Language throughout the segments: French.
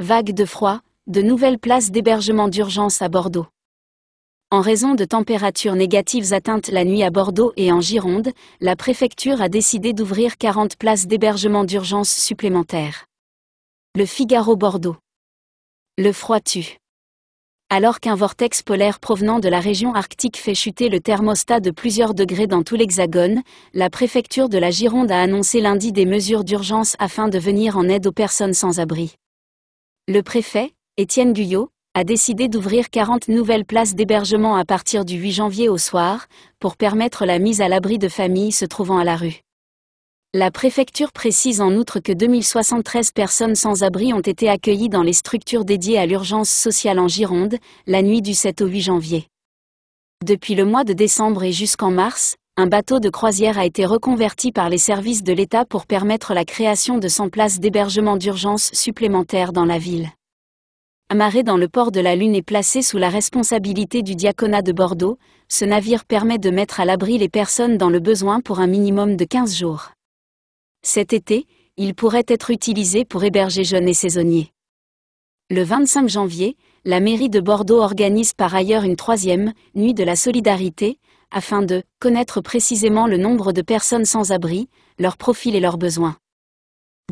Vague de froid, de nouvelles places d'hébergement d'urgence à Bordeaux. En raison de températures négatives atteintes la nuit à Bordeaux et en Gironde, la préfecture a décidé d'ouvrir 40 places d'hébergement d'urgence supplémentaires. Le Figaro Bordeaux. Le froid tue. Alors qu'un vortex polaire provenant de la région arctique fait chuter le thermostat de plusieurs degrés dans tout l'Hexagone, la préfecture de la Gironde a annoncé lundi des mesures d'urgence afin de venir en aide aux personnes sans abri. Le préfet, Étienne Guyot, a décidé d'ouvrir 40 nouvelles places d'hébergement à partir du 8 janvier au soir, pour permettre la mise à l'abri de familles se trouvant à la rue. La préfecture précise en outre que 2073 personnes sans abri ont été accueillies dans les structures dédiées à l'urgence sociale en Gironde, la nuit du 7 au 8 janvier. Depuis le mois de décembre et jusqu'en mars, un bateau de croisière a été reconverti par les services de l'État pour permettre la création de 100 places d'hébergement d'urgence supplémentaires dans la ville. Amarré dans le port de la Lune et placé sous la responsabilité du diaconat de Bordeaux, ce navire permet de mettre à l'abri les personnes dans le besoin pour un minimum de 15 jours. Cet été, il pourrait être utilisé pour héberger jeunes et saisonniers. Le 25 janvier, la mairie de Bordeaux organise par ailleurs une troisième, Nuit de la Solidarité, afin de connaître précisément le nombre de personnes sans abri, leur profil et leurs besoins.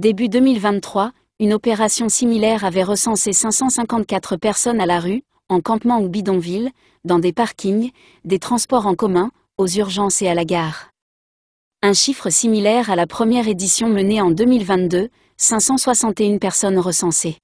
Début 2023, une opération similaire avait recensé 554 personnes à la rue, en campement ou bidonville, dans des parkings, des transports en commun, aux urgences et à la gare. Un chiffre similaire à la première édition menée en 2022, 561 personnes recensées.